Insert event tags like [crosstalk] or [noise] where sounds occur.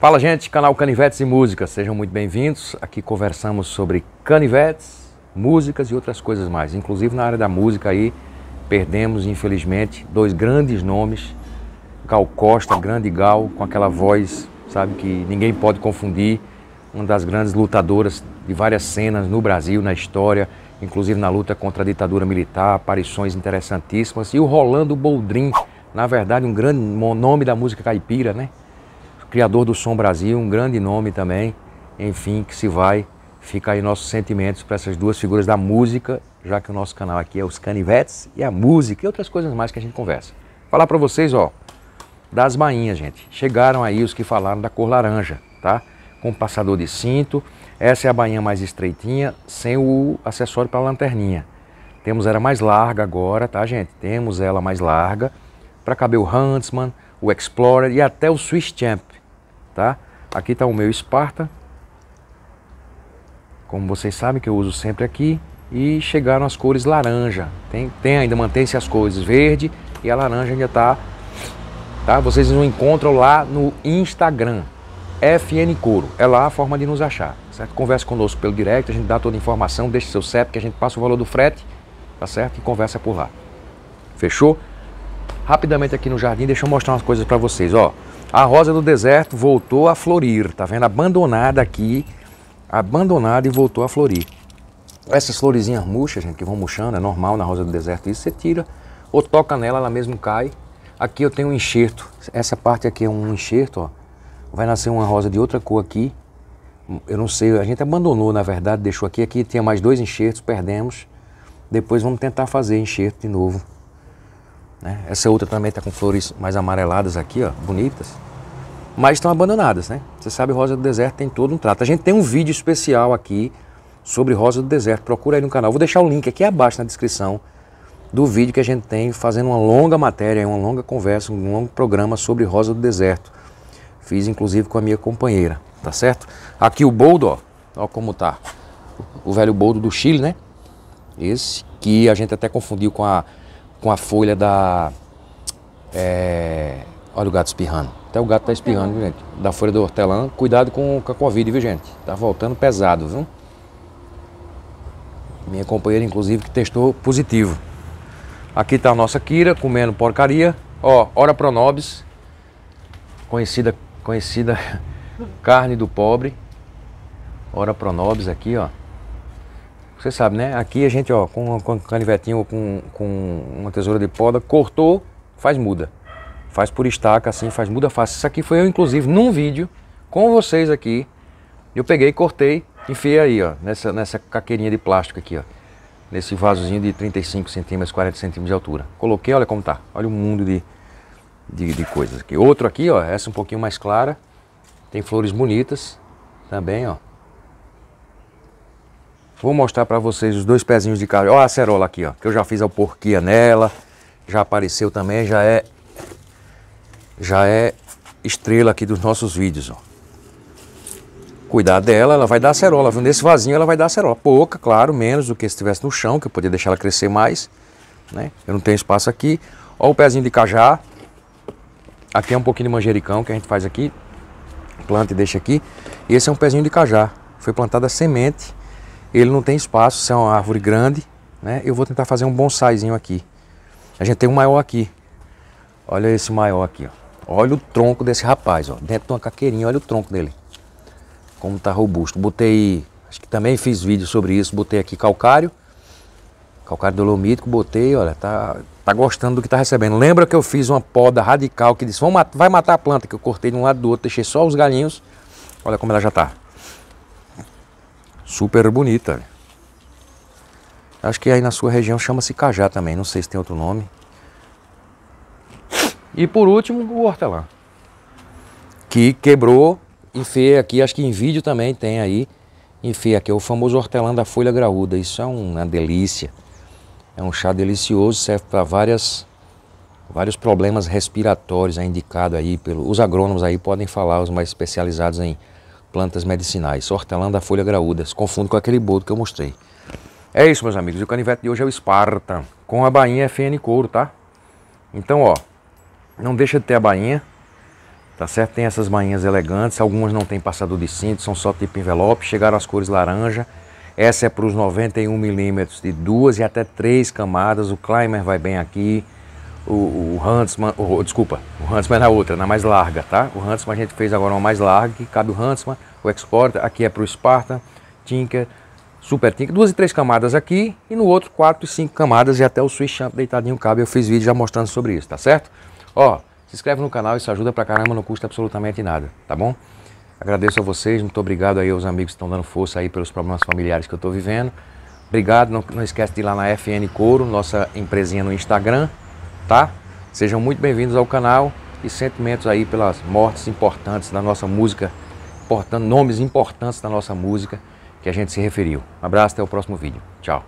Fala gente, canal Canivetes e Música, sejam muito bem-vindos. Aqui conversamos sobre canivetes, músicas e outras coisas mais. Inclusive na área da música aí, perdemos infelizmente dois grandes nomes, Gal Costa, grande Gal, com aquela voz, sabe, que ninguém pode confundir, uma das grandes lutadoras de várias cenas no Brasil, na história, inclusive na luta contra a ditadura militar, aparições interessantíssimas, e o Rolando Boldrin, na verdade um grande nome da música caipira, né? criador do Som Brasil, um grande nome também, enfim, que se vai. Fica aí nossos sentimentos para essas duas figuras da música, já que o nosso canal aqui é os canivetes e a música e outras coisas mais que a gente conversa. Falar para vocês, ó, das bainhas, gente. Chegaram aí os que falaram da cor laranja, tá? Com passador de cinto. Essa é a bainha mais estreitinha, sem o acessório para lanterninha. Temos ela mais larga agora, tá, gente? Temos ela mais larga para caber o Huntsman, o Explorer e até o Swiss Champ tá? Aqui está o meu Esparta. Como vocês sabem que eu uso sempre aqui. E chegaram as cores laranja. Tem, tem ainda, mantém-se as cores verde e a laranja ainda está... Tá? Vocês não encontram lá no Instagram. FN Couro. É lá a forma de nos achar. Certo? Converse conosco pelo direct, a gente dá toda a informação, deixe seu CEP, que a gente passa o valor do frete, tá certo? E conversa por lá. Fechou? Rapidamente aqui no jardim, deixa eu mostrar umas coisas para vocês, ó. A rosa do deserto voltou a florir, tá vendo? Abandonada aqui, abandonada e voltou a florir. Essas florezinhas murchas, gente, que vão murchando, é normal na rosa do deserto isso, você tira ou toca nela, ela mesmo cai. Aqui eu tenho um enxerto, essa parte aqui é um enxerto, ó. Vai nascer uma rosa de outra cor aqui. Eu não sei, a gente abandonou, na verdade, deixou aqui. Aqui tinha mais dois enxertos, perdemos. Depois vamos tentar fazer enxerto de novo. Né? Essa outra também está com flores mais amareladas aqui, ó, bonitas. Mas estão abandonadas, né? Você sabe, Rosa do Deserto tem todo um trato. A gente tem um vídeo especial aqui sobre Rosa do Deserto. Procura aí no canal. Vou deixar o link aqui abaixo na descrição do vídeo que a gente tem fazendo uma longa matéria, uma longa conversa, um longo programa sobre Rosa do Deserto. Fiz inclusive com a minha companheira, tá certo? Aqui o boldo, ó, ó como tá. O velho boldo do Chile, né? Esse que a gente até confundiu com a com a folha da. É, olha o gato espirrando. Até o gato está espirrando, viu, gente? Da folha do hortelã. Cuidado com, com a Covid, viu, gente? Tá voltando pesado, viu? Minha companheira, inclusive, que testou positivo. Aqui está a nossa Kira comendo porcaria. Ó, Ora Pronobis, conhecida, conhecida [laughs] carne do pobre. Ora Pronobis aqui, ó. Você sabe, né? Aqui a gente, ó, com, com um canivetinho ou com, com uma tesoura de poda, cortou, faz muda. Faz por estaca, assim, faz muda fácil. Isso aqui foi eu, inclusive, num vídeo com vocês aqui. Eu peguei, cortei, enfiei aí, ó, nessa, nessa caqueirinha de plástico aqui, ó. Nesse vasozinho de 35 centímetros, 40 centímetros de altura. Coloquei, olha como tá. Olha o mundo de, de, de coisas aqui. Outro aqui, ó, essa um pouquinho mais clara. Tem flores bonitas também, ó. Vou mostrar para vocês os dois pezinhos de carne. Olha a acerola aqui, ó, que eu já fiz a porquia nela, já apareceu também, já é já é estrela aqui dos nossos vídeos, ó. Cuidar dela, ela vai dar acerola, viu? Nesse vasinho ela vai dar acerola. Pouca, claro, menos do que se estivesse no chão, que eu poderia deixar ela crescer mais, né? Eu não tenho espaço aqui. Ó o pezinho de cajá. Aqui é um pouquinho de manjericão que a gente faz aqui. Planta e deixa aqui. E esse é um pezinho de cajá. Foi plantada semente ele não tem espaço, se é uma árvore grande, né? Eu vou tentar fazer um bonsaizinho aqui. A gente tem um maior aqui. Olha esse maior aqui, ó. Olha o tronco desse rapaz, ó. Dentro de uma caqueirinha, olha o tronco dele. Como tá robusto. Botei, acho que também fiz vídeo sobre isso, botei aqui calcário. Calcário dolomítico, botei, olha, tá, tá gostando do que tá recebendo. Lembra que eu fiz uma poda radical que disse, vai matar a planta, que eu cortei de um lado do outro, deixei só os galinhos. Olha como ela já tá super bonita. Acho que aí na sua região chama-se cajá também, não sei se tem outro nome. E por último, o hortelã, que quebrou, enfia aqui, acho que em vídeo também tem aí, enfia aqui, é o famoso hortelã da folha graúda, isso é uma delícia. É um chá delicioso, serve para várias vários problemas respiratórios, é indicado aí pelos agrônomos aí podem falar, os mais especializados em plantas medicinais, hortelã da folha graúda, se confunde com aquele boldo que eu mostrei. É isso, meus amigos, e o canivete de hoje é o Esparta, com a bainha FN couro, tá? Então, ó, não deixa de ter a bainha, tá certo? Tem essas bainhas elegantes, algumas não tem passador de cinto, são só tipo envelope, chegaram as cores laranja. Essa é para os 91 milímetros de duas e até três camadas, o climber vai bem aqui, o, o Huntsman, o, desculpa, o Huntsman é a outra, na mais larga, tá? O Huntsman a gente fez agora uma mais larga, que cabe o Huntsman, o Explorer, aqui é para o Spartan, Tinker, Super Tinker, duas e três camadas aqui, e no outro quatro e cinco camadas, e até o Switch Champ deitadinho cabe, eu fiz vídeo já mostrando sobre isso, tá certo? Ó, se inscreve no canal, isso ajuda pra caramba, não custa absolutamente nada, tá bom? Agradeço a vocês, muito obrigado aí aos amigos que estão dando força aí pelos problemas familiares que eu estou vivendo. Obrigado, não, não esquece de ir lá na FN Couro, nossa empresinha no Instagram, tá? Sejam muito bem-vindos ao canal e sentimentos aí pelas mortes importantes da nossa música, portanto, nomes importantes da nossa música que a gente se referiu. Um abraço, até o próximo vídeo. Tchau.